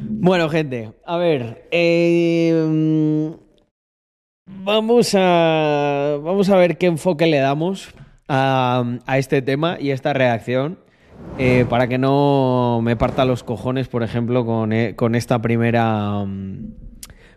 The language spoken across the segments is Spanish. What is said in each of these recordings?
Bueno, gente, a ver. Em, vamos, a, vamos a ver qué enfoque le damos a, este tema y esta reacción. Eh, para que no me parta los cojones, por ejemplo, con, eh, con esta primera. Em,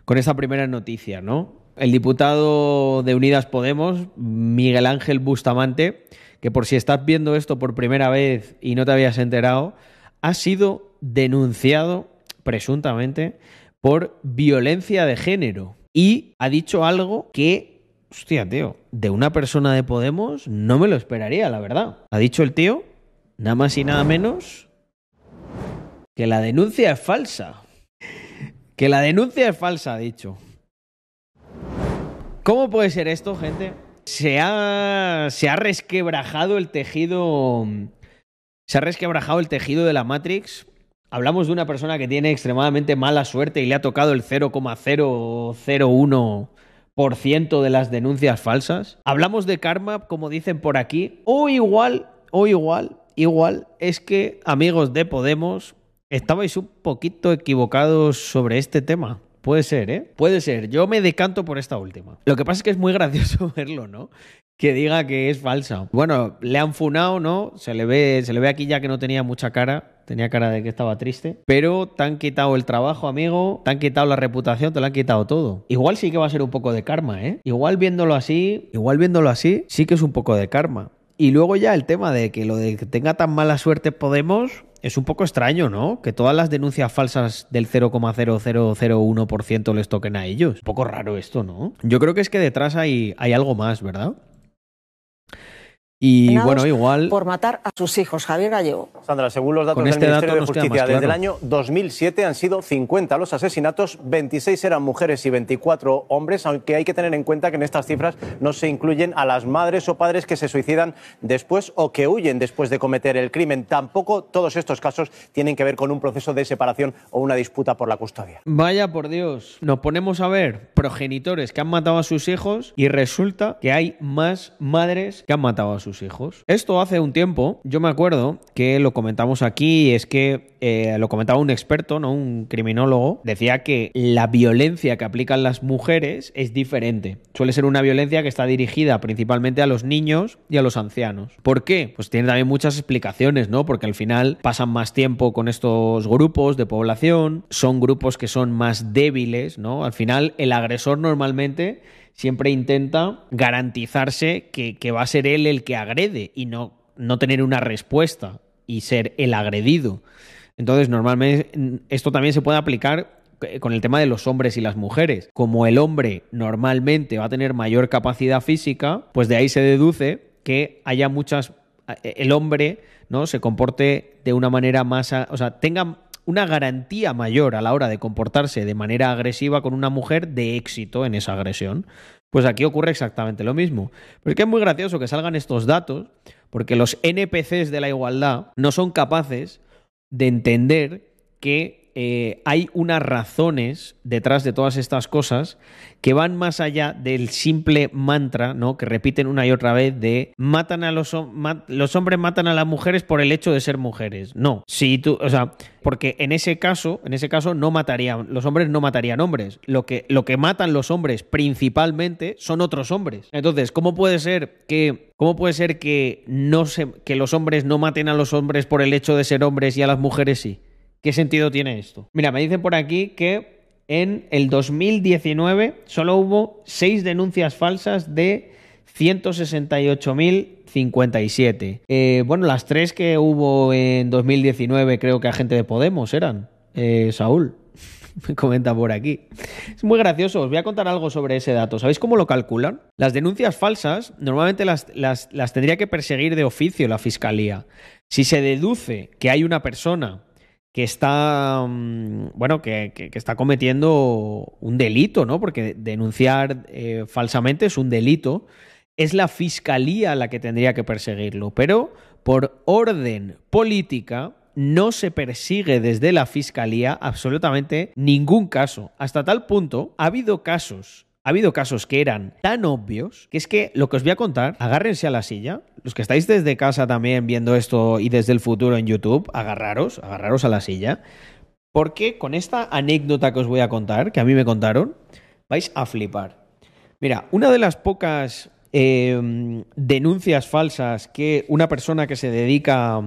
con esta primera noticia, ¿no? El diputado de Unidas Podemos, Miguel Ángel Bustamante, que por si estás viendo esto por primera vez y no te habías enterado, ha sido denunciado presuntamente por violencia de género y ha dicho algo que, hostia, tío, de una persona de Podemos no me lo esperaría, la verdad. Ha dicho el tío, nada más y nada menos, que la denuncia es falsa. Que la denuncia es falsa, ha dicho. ¿Cómo puede ser esto, gente? Se ha, se ha resquebrajado el tejido. Se ha resquebrajado el tejido de la Matrix hablamos de una persona que tiene extremadamente mala suerte y le ha tocado el 0,001% de las denuncias falsas. Hablamos de karma, como dicen por aquí, o igual, o igual, igual, es que amigos de Podemos, estabais un poquito equivocados sobre este tema. Puede ser, ¿eh? Puede ser. Yo me decanto por esta última. Lo que pasa es que es muy gracioso verlo, ¿no? Que diga que es falsa. Bueno, le han funado, ¿no? Se le ve, se le ve aquí ya que no tenía mucha cara tenía cara de que estaba triste. Pero te han quitado el trabajo, amigo, te han quitado la reputación, te lo han quitado todo. Igual sí que va a ser un poco de karma, ¿eh? Igual viéndolo así, igual viéndolo así, sí que es un poco de karma. Y luego ya el tema de que lo de que tenga tan mala suerte Podemos, es un poco extraño, ¿no? Que todas las denuncias falsas del 0,0001% les toquen a ellos. Un poco raro esto, ¿no? Yo creo que es que detrás hay, hay algo más, ¿verdad? Y bueno, igual. Por matar a sus hijos, Javier Gallego. Sandra, según los datos del este Ministerio de Justicia, desde el año 2007 han sido 50 los asesinatos, 26 eran mujeres y 24 hombres, aunque hay que tener en cuenta que en estas cifras no se incluyen a las madres o padres que se suicidan después o que huyen después de cometer el crimen. Tampoco todos estos casos tienen que ver con un proceso de separación o una disputa por la custodia. Vaya por Dios, nos ponemos a ver progenitores que han matado a sus hijos y resulta que hay más madres que han matado a sus esto hace un tiempo, yo me acuerdo que lo comentamos aquí, es que eh, lo comentaba un experto, ¿no? Un criminólogo, decía que la violencia que aplican las mujeres es diferente. Suele ser una violencia que está dirigida principalmente a los niños y a los ancianos. ¿Por qué? Pues tiene también muchas explicaciones, ¿no? Porque al final pasan más tiempo con estos grupos de población, son grupos que son más débiles, ¿no? Al final el agresor normalmente siempre intenta garantizarse que, va a ser él el que agrede y no, no tener una respuesta y ser el agredido. Entonces, normalmente esto también se puede aplicar con el tema de los hombres y las mujeres. Como el hombre normalmente va a tener mayor capacidad física, pues de ahí se deduce que haya muchas eh, el hombre, ¿no? se comporte de una manera más, o sea, tenga una garantía mayor a la hora de comportarse de manera agresiva con una mujer de éxito en esa agresión. Pues aquí ocurre exactamente lo mismo. Pero es que es muy gracioso que salgan estos datos porque los NPCs de la igualdad no son capaces de entender que eh, hay unas razones detrás de todas estas cosas que van más allá del simple mantra, ¿no? Que repiten una y otra vez de matan a los, los hombres matan a las mujeres por el hecho de ser mujeres. No, si tú, o sea, porque en ese caso, en ese caso no matarían, los hombres no matarían hombres. Lo que, lo que matan los hombres principalmente son otros hombres. Entonces, ¿cómo puede ser que puede ser que, no que los hombres no maten a los hombres por el hecho de ser hombres y a las mujeres sí? ¿Qué sentido tiene esto? Mira, me dicen por aquí que en el 2019 solo hubo seis denuncias falsas de 168.057. Eh, bueno, las tres que hubo en 2019 creo que a gente de Podemos eran. Eh, Saúl, me comenta por aquí. Es muy gracioso, os voy a contar algo sobre ese dato. ¿Sabéis cómo lo calculan? Las denuncias falsas normalmente las, las tendría que perseguir de oficio la fiscalía. Si se deduce que hay una persona que está mm, bueno que, está cometiendo un delito, ¿no? Porque denunciar eh, falsamente es un delito. Es la fiscalía la que tendría que perseguirlo, pero por orden política no se persigue desde la fiscalía absolutamente ningún caso. Hasta tal punto ha habido casos ha habido casos que eran tan obvios que es que lo que os voy a contar, agárrense a la silla. Los que estáis desde casa también viendo esto y desde el futuro en YouTube, agarraros, agarraros a la silla. Porque con esta anécdota que os voy a contar, que a mí me contaron, vais a flipar. Mira, una de las pocas em, denuncias falsas que una persona que se dedica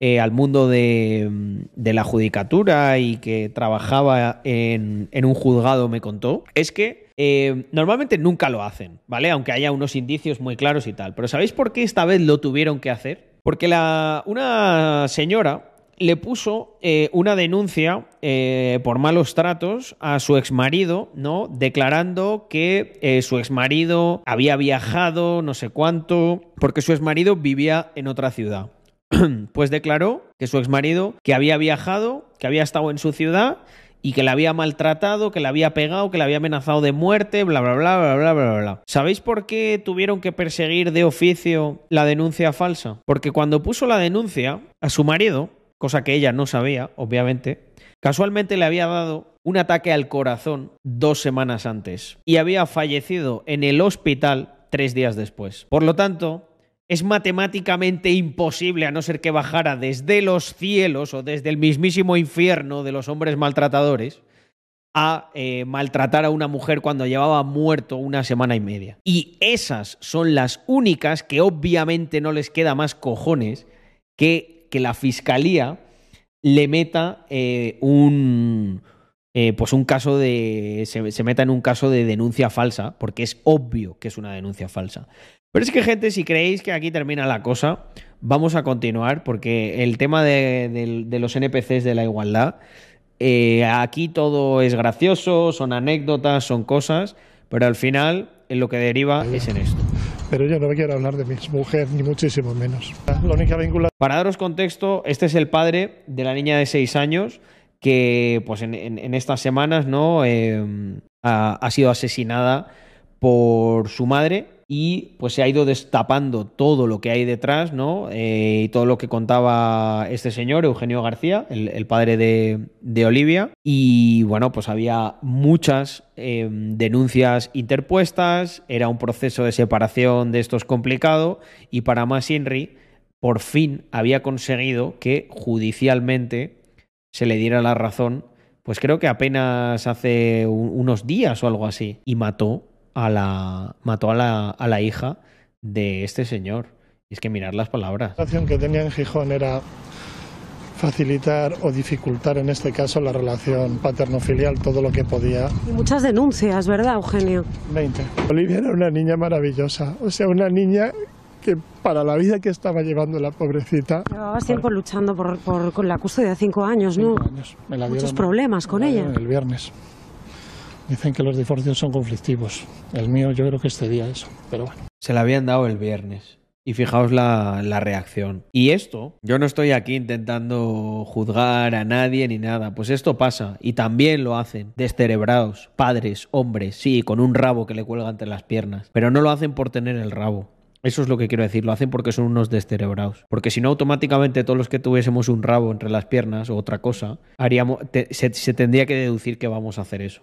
eh, al mundo de, la judicatura y que trabajaba en un juzgado me contó es que eh, normalmente nunca lo hacen, ¿vale? Aunque haya unos indicios muy claros y tal. Pero ¿sabéis por qué esta vez lo tuvieron que hacer? Porque una señora le puso eh, una denuncia eh, por malos tratos a su exmarido, ¿no? Declarando que su exmarido había viajado no sé cuánto, porque su exmarido vivía en otra ciudad. pues declaró que su exmarido que había viajado, que había estado en su ciudad y que la había maltratado, que la había pegado, que la había amenazado de muerte, bla, bla, bla, bla, bla, bla, bla. ¿Sabéis por qué tuvieron que perseguir de oficio la denuncia falsa? Porque cuando puso la denuncia a su marido, cosa que ella no sabía, obviamente, casualmente le había dado un ataque al corazón dos semanas antes y había fallecido en el hospital tres días después. Por lo tanto, es matemáticamente imposible, a no ser que bajara desde los cielos o desde el mismísimo infierno de los hombres maltratadores, a eh, maltratar a una mujer cuando llevaba muerto una semana y media. Y esas son las únicas que obviamente no les queda más cojones que, que la fiscalía le meta eh, un... Eh, pues un caso de. se meta en un caso de denuncia falsa, porque es obvio que es una denuncia falsa. Pero es que, gente, si creéis que aquí termina la cosa, vamos a continuar porque el tema de, los NPCs de la igualdad, eh, aquí todo es gracioso, son anécdotas, son cosas, pero al final en lo que deriva es en esto. Pero yo no me quiero hablar de mi mujer, ni muchísimo menos. Para daros contexto, este es el padre de la niña de 6 años que pues en, estas semanas ¿no? Eh, ha sido asesinada por su madre y pues se ha ido destapando todo lo que hay detrás, ¿no? Eh, y todo lo que contaba este señor, Eugenio García, el, padre de, Olivia. Y bueno, pues había muchas em, denuncias interpuestas, era un proceso de separación de estos complicado y para más Henry por fin había conseguido que judicialmente se le diera la razón, pues creo que apenas hace unos días o algo así, y mató a la, mató a la, a la hija de este señor. Y es que mirar las palabras. La relación que tenía en Gijón era facilitar o dificultar en este caso la relación paterno-filial todo lo que podía. Y muchas denuncias, ¿verdad, Eugenio? 20. Olivia era una niña maravillosa, o sea, una niña que para la vida que estaba llevando la pobrecita. Llevabas tiempo luchando por, por, con la custodia de cinco años, ¿no? Cinco años. Muchos problemas con ella. El viernes. Dicen que los divorcios son conflictivos. El mío yo creo que este día eso, pero bueno. Se la habían dado el viernes. Y fijaos la, reacción. Y esto, yo no estoy aquí intentando juzgar a nadie ni nada, pues esto pasa. Y también lo hacen descerebrados, padres, hombres, sí, con un rabo que le cuelga entre las piernas. Pero no lo hacen por tener el rabo. Eso es lo que quiero decir, lo hacen porque son unos descerebrados. Porque si no, automáticamente todos los que tuviésemos un rabo entre las piernas o otra cosa, haríamos, se tendría que deducir que vamos a hacer eso.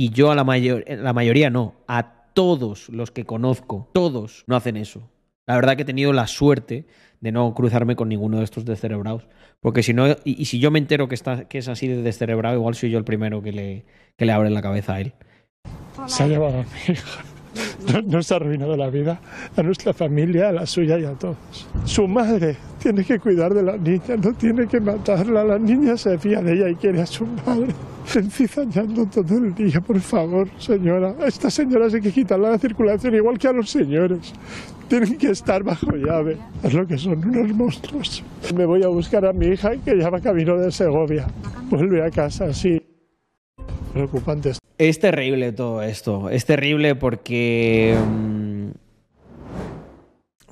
Y yo a la, mayor, eh, la mayoría no, a todos los que conozco, todos no hacen eso. La verdad que he tenido la suerte de no cruzarme con ninguno de estos descerebrados. Porque si no, y, si yo me entero que, está, que es así de descerebrado, igual soy yo el primero que le, que le abre la cabeza a él. Se ha llevado a nos ha arruinado la vida a nuestra familia, a la suya y a todos. Su madre tiene que cuidar de la niña, no tiene que matarla. La niña se fía de ella y quiere a su madre. Encizañando todo el día, por favor, señora. A estas señoras hay que quitarle la circulación, igual que a los señores. Tienen que estar bajo llave. Es lo que son, unos monstruos. Me voy a buscar a mi hija, que ya va camino de Segovia. Vuelve a casa, sí. Preocupantes. Es terrible todo esto. Es terrible porque. Mm,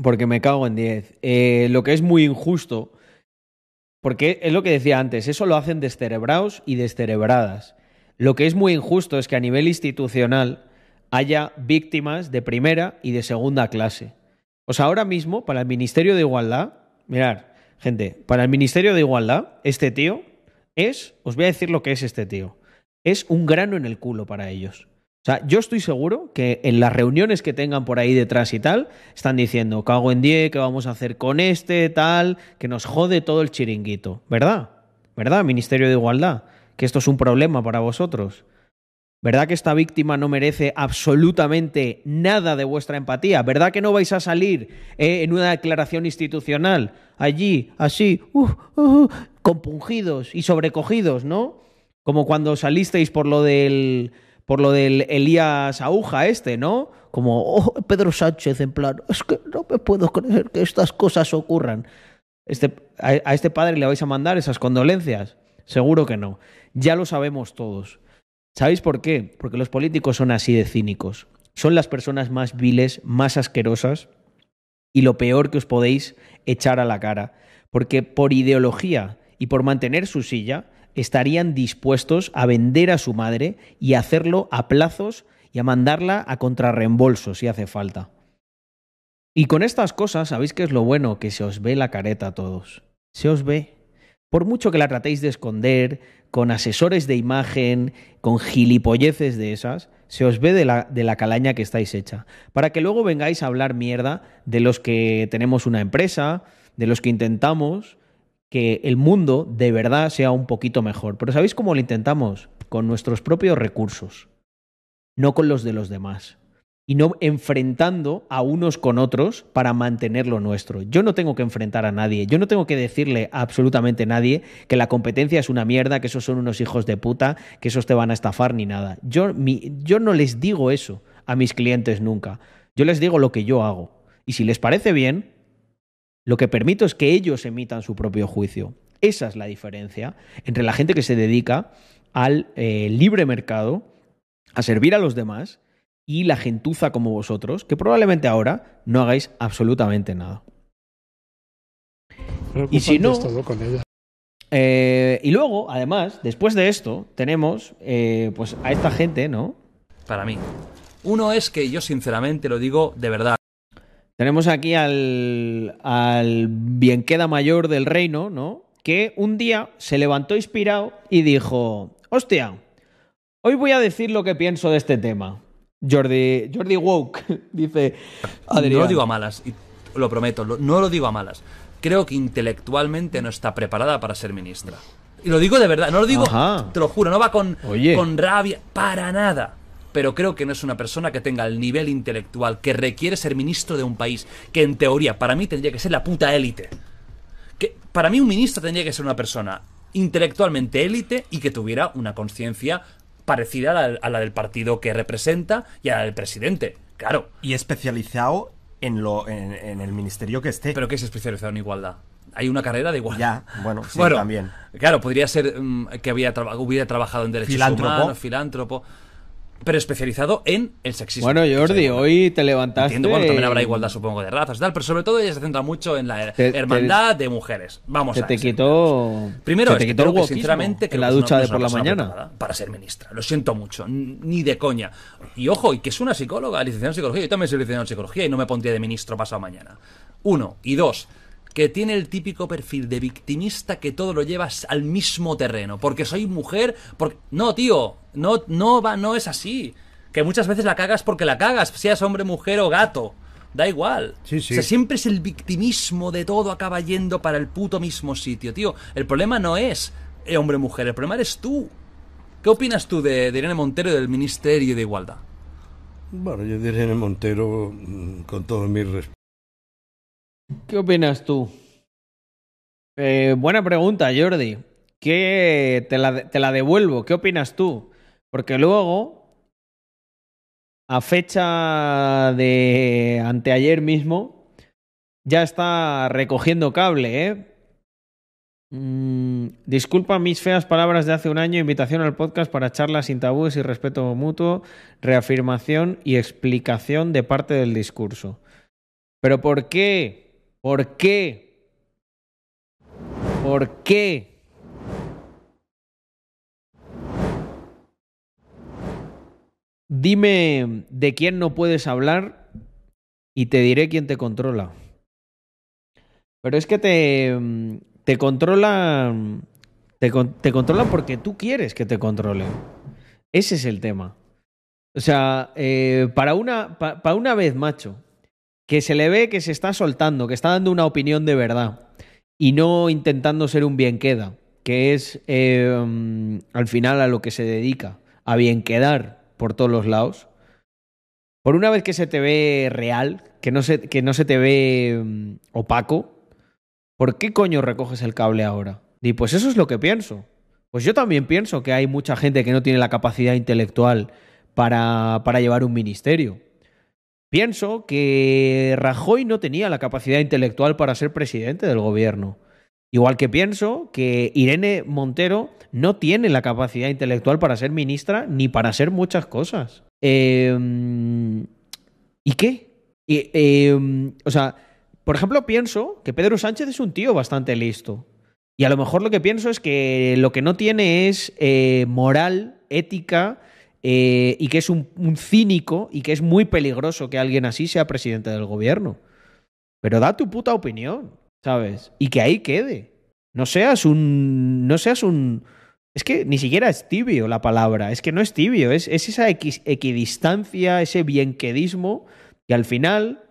porque me cago en 10. Eh, lo que es muy injusto. Porque es lo que decía antes, eso lo hacen descerebrados y descerebradas. Lo que es muy injusto es que a nivel institucional haya víctimas de primera y de segunda clase. O sea, ahora mismo, para el Ministerio de Igualdad, mirar, gente, para el Ministerio de Igualdad, este tío es, os voy a decir lo que es este tío es un grano en el culo para ellos. O sea, yo estoy seguro que en las reuniones que tengan por ahí detrás y tal, están diciendo, cago en 10, ¿qué vamos a hacer con este, tal? Que nos jode todo el chiringuito, ¿verdad? ¿Verdad, Ministerio de Igualdad? Que esto es un problema para vosotros. ¿Verdad que esta víctima no merece absolutamente nada de vuestra empatía? ¿Verdad que no vais a salir eh, en una declaración institucional allí, así, uh, uh, uh, compungidos y sobrecogidos, ¿no? Como cuando salisteis por lo del por lo del Elías Aguja este, ¿no? Como oh, Pedro Sánchez en plan, es que no me puedo creer que estas cosas ocurran. Este, a este padre le vais a mandar esas condolencias. Seguro que no. Ya lo sabemos todos. ¿Sabéis por qué? Porque los políticos son así de cínicos. Son las personas más viles, más asquerosas y lo peor que os podéis echar a la cara. Porque por ideología y por mantener su silla, estarían dispuestos a vender a su madre y hacerlo a plazos y a mandarla a contrarreembolso si hace falta. Y con estas cosas, ¿sabéis qué es lo bueno? Que se os ve la careta a todos. Se os ve. Por mucho que la tratéis de esconder, con asesores de imagen, con gilipolleces de esas, se os ve de la, de la, calaña que estáis hecha. Para que luego vengáis a hablar mierda de los que tenemos una empresa, de los que intentamos, que el mundo de verdad sea un poquito mejor. Pero ¿sabéis cómo lo intentamos? Con nuestros propios recursos, no con los de los demás. Y no enfrentando a unos con otros para mantener lo nuestro. Yo no tengo que enfrentar a nadie. Yo no tengo que decirle a absolutamente nadie que la competencia es una mierda, que esos son unos hijos de puta, que esos te van a estafar ni nada. Yo, yo no les digo eso a mis clientes nunca. Yo les digo lo que yo hago. Y si les parece bien, lo que permito es que ellos emitan su propio juicio. Esa es la diferencia entre la gente que se dedica al eh, libre mercado, a servir a los demás, y la gentuza como vosotros, que probablemente ahora no hagáis absolutamente nada. Y si no... Eh, y luego, además, después de esto, tenemos eh, pues a esta gente, ¿no? Para mí. Uno es que yo sinceramente lo digo de verdad, tenemos aquí al, al bienqueda mayor del reino, ¿no? Que un día se levantó inspirado y dijo, hostia, hoy voy a decir lo que pienso de este tema. Jordi, Jordi Woke, dice No lo digo a malas, y lo prometo, no lo digo a malas. Creo que intelectualmente no está preparada para ser ministra. Y lo digo de verdad, no lo digo, te lo juro, no va con, con rabia, para nada pero creo que no es una persona que tenga el nivel intelectual que requiere ser ministro de un país, que en teoría para mí tendría que ser la puta élite. Que para mí un ministro tendría que ser una persona intelectualmente élite y que tuviera una conciencia parecida a la, del partido que representa y a la del presidente, claro. Y especializado en, lo, en, el ministerio que esté. ¿Pero que es especializado en igualdad? hay una carrera de igualdad. Ya, bueno, sí, también. Claro, podría ser mm, que había hubiera trabajado en derechos humanos, filántropo pero especializado en el sexismo. Bueno, Jordi, hoy te levantaste. Entiendo, bueno, también habrá igualdad, supongo, de razas y tal, pero sobre todo ella se centra mucho en la hermandad de mujeres. Vamos se te quitó. Primero, se te quitó que la ducha de por la mañana. Para ser ministra, lo siento mucho, ni de coña. Y ojo, y que es una psicóloga, licenciada en psicología. Yo también soy licenciada en psicología y no me pondría de ministro pasado mañana. Uno. Y dos que tiene el típico perfil de victimista que todo lo llevas al mismo terreno. Porque soy mujer, No, tío, no, no, va, no es así. Que muchas veces la cagas porque la cagas, seas hombre, mujer o gato. Da igual. siempre es el victimismo de todo acaba yendo para el puto mismo sitio, tío. El problema no es eh, hombre mujer, el problema eres tú. ¿Qué opinas tú de, Irene Montero y del Ministerio de Igualdad? Bueno, yo Irene Montero, mm, con todo mis respeto ¿Qué opinas tú? Eh, buena pregunta, Jordi. ¿Qué te la, devuelvo? ¿Qué opinas tú? Porque luego, a fecha de anteayer mismo, ya está recogiendo cable, ¿eh? Mm, disculpa mis feas palabras de hace un año, invitación al podcast para charlas sin tabúes y respeto mutuo, reafirmación y explicación de parte del discurso. Pero ¿por qué? ¿Por qué? ¿Por qué? Dime de quién no puedes hablar y te diré quién te controla. Pero es que te, mm, te controla. Mm, te, controla porque tú quieres que te controle. Ese es el tema. O sea, eh, para, una, para una vez, macho, que se le ve que se está soltando, que está dando una opinión de verdad y no intentando ser un bien queda, que es em, al final a lo que se dedica, a bien quedar por todos los lados. Por una vez que se te ve real, que no se, que no se te ve em, opaco, ¿por qué coño recoges el cable ahora? Y pues eso es lo que pienso. Pues yo también pienso que hay mucha gente que no tiene la capacidad intelectual para llevar un ministerio. Pienso que Rajoy no tenía la capacidad intelectual para ser presidente del gobierno. Igual que pienso que Irene Montero no tiene la capacidad intelectual para ser ministra ni para hacer muchas cosas. Em, ¿Y qué? Em, o sea, por ejemplo, pienso que Pedro Sánchez es un tío bastante listo. Y a lo mejor lo que pienso es que lo que no tiene es eh, moral, ética eh, y que es un, cínico y que es muy peligroso que alguien así sea presidente del gobierno. Pero da tu puta opinión, ¿sabes? Y que ahí quede. No seas un. No seas un. Es que ni siquiera es tibio la palabra. Es que no es tibio. Es, esa equidistancia, ese bienquedismo y al final.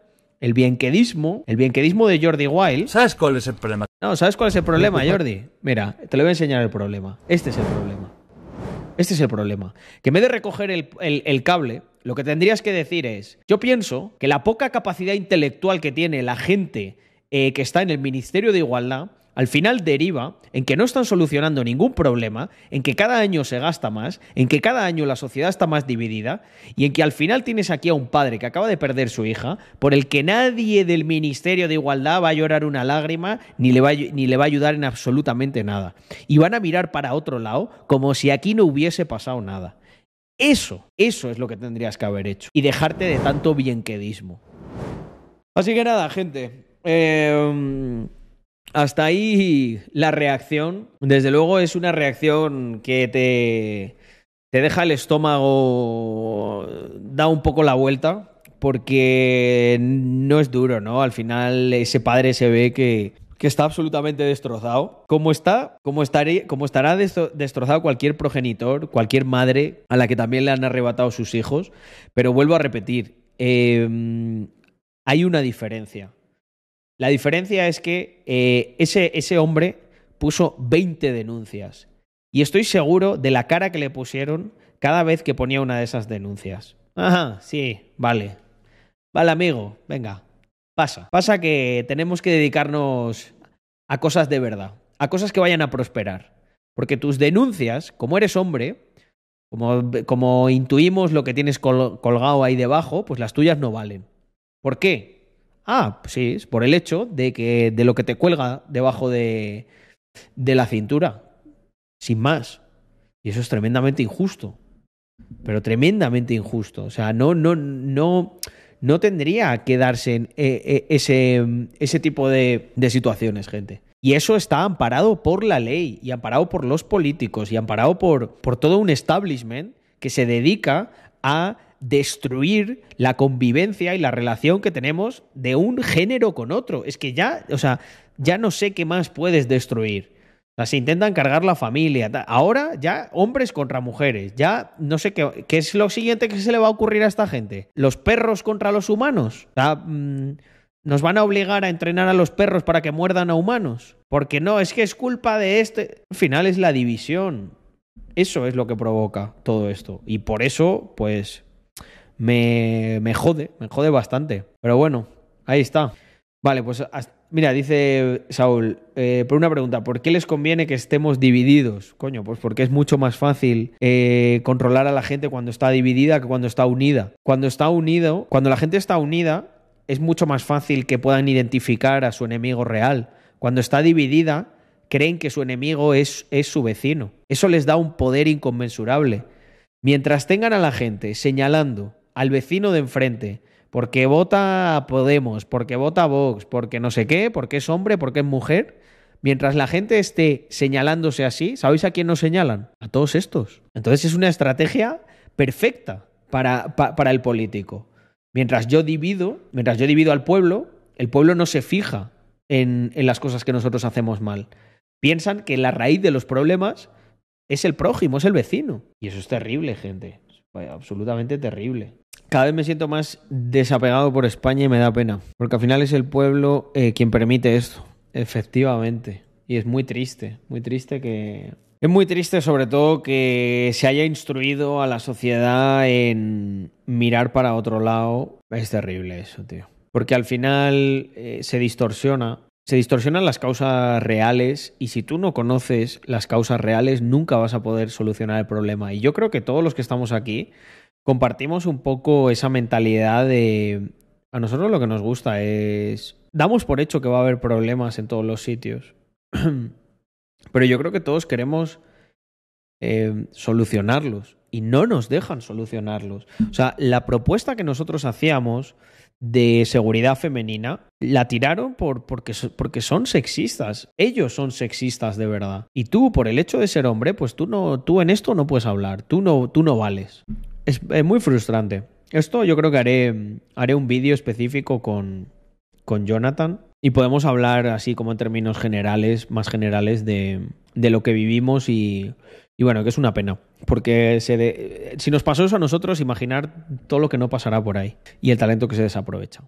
El bienquedismo, el bienquedismo de Jordi Wild. ¿Sabes cuál es el problema? No, ¿sabes cuál es el problema, Jordi? Mira, te lo voy a enseñar el problema. Este es el problema. Este es el problema. Que en vez de recoger el, cable, lo que tendrías que decir es, yo pienso que la poca capacidad intelectual que tiene la gente eh, que está en el Ministerio de Igualdad al final deriva en que no están solucionando ningún problema, en que cada año se gasta más, en que cada año la sociedad está más dividida y en que al final tienes aquí a un padre que acaba de perder su hija, por el que nadie del Ministerio de Igualdad va a llorar una lágrima ni le va, ni le va a ayudar en absolutamente nada. Y van a mirar para otro lado como si aquí no hubiese pasado nada. Eso, eso es lo que tendrías que haber hecho y dejarte de tanto bienquedismo. Así que nada, gente. Eh, hasta ahí la reacción. Desde luego es una reacción que te, deja el estómago, da un poco la vuelta, porque no es duro, ¿no? Al final ese padre se ve que, está absolutamente destrozado. Como está, estará destrozado cualquier progenitor, cualquier madre a la que también le han arrebatado sus hijos. Pero vuelvo a repetir, em, hay una diferencia. La diferencia es que eh, ese, ese hombre puso 20 denuncias y estoy seguro de la cara que le pusieron cada vez que ponía una de esas denuncias. Ajá, sí, vale. Vale, amigo, venga, pasa. Pasa que tenemos que dedicarnos a cosas de verdad, a cosas que vayan a prosperar. Porque tus denuncias, como eres hombre, como, como intuimos lo que tienes colgado ahí debajo, pues las tuyas no valen. ¿Por qué? Ah, sí, es por el hecho de que de lo que te cuelga debajo de, de la cintura. Sin más. Y eso es tremendamente injusto. Pero tremendamente injusto. O sea, no, no, no, no tendría que darse eh, eh, ese, ese, tipo de, de situaciones, gente. Y eso está amparado por la ley, y amparado por los políticos, y amparado por, por todo un establishment que se dedica a destruir la convivencia y la relación que tenemos de un género con otro. Es que ya, o sea, ya no sé qué más puedes destruir. O sea, se intentan cargar la familia. Ahora ya hombres contra mujeres. Ya no sé qué, qué es lo siguiente que se le va a ocurrir a esta gente. Los perros contra los humanos. Mm, nos van a obligar a entrenar a los perros para que muerdan a humanos. Porque no, es que es culpa de este. Al final es la división. Eso es lo que provoca todo esto. Y por eso, pues, me, jode, me jode bastante. Pero bueno, ahí está. Vale, pues mira, dice Saúl, eh, por una pregunta, ¿por qué les conviene que estemos divididos? Coño, pues porque es mucho más fácil eh, controlar a la gente cuando está dividida que cuando está unida. Cuando está unido, cuando la gente está unida, es mucho más fácil que puedan identificar a su enemigo real. Cuando está dividida, creen que su enemigo es, es su vecino. Eso les da un poder inconmensurable. Mientras tengan a la gente señalando al vecino de enfrente, porque vota Podemos, porque vota Vox, porque no sé qué, porque es hombre, porque es mujer. Mientras la gente esté señalándose así, ¿sabéis a quién nos señalan? A todos estos. Entonces es una estrategia perfecta para, el político. Mientras yo divido, mientras yo divido al pueblo, el pueblo no se fija en, las cosas que nosotros hacemos mal. Piensan que la raíz de los problemas es el prójimo, es el vecino. Y eso es terrible, gente. absolutamente terrible cada vez me siento más desapegado por España y me da pena, porque al final es el pueblo eh, quien permite esto, efectivamente. Y es muy triste, muy triste que... Es muy triste sobre todo que se haya instruido a la sociedad en mirar para otro lado. Es terrible eso, tío. Porque al final eh, se distorsiona. Se distorsionan las causas reales y si tú no conoces las causas reales nunca vas a poder solucionar el problema. Y yo creo que todos los que estamos aquí compartimos un poco esa mentalidad de... A nosotros lo que nos gusta es... Damos por hecho que va a haber problemas en todos los sitios. Pero yo creo que todos queremos eh, solucionarlos y no nos dejan solucionarlos. O sea, la propuesta que nosotros hacíamos de seguridad femenina la tiraron por, porque, porque son sexistas. Ellos son sexistas de verdad. Y tú, por el hecho de ser hombre, pues tú no, tú en esto no puedes hablar. Tú no, tú no vales es, eh, muy frustrante. Esto yo creo que haré, haré un vídeo específico con, con Jonathan y podemos hablar así como en términos generales, más generales de, de lo que vivimos y, y, bueno, que es una pena. Porque se si nos pasó eso a nosotros, imaginar todo lo que no pasará por ahí y el talento que se desaprovecha.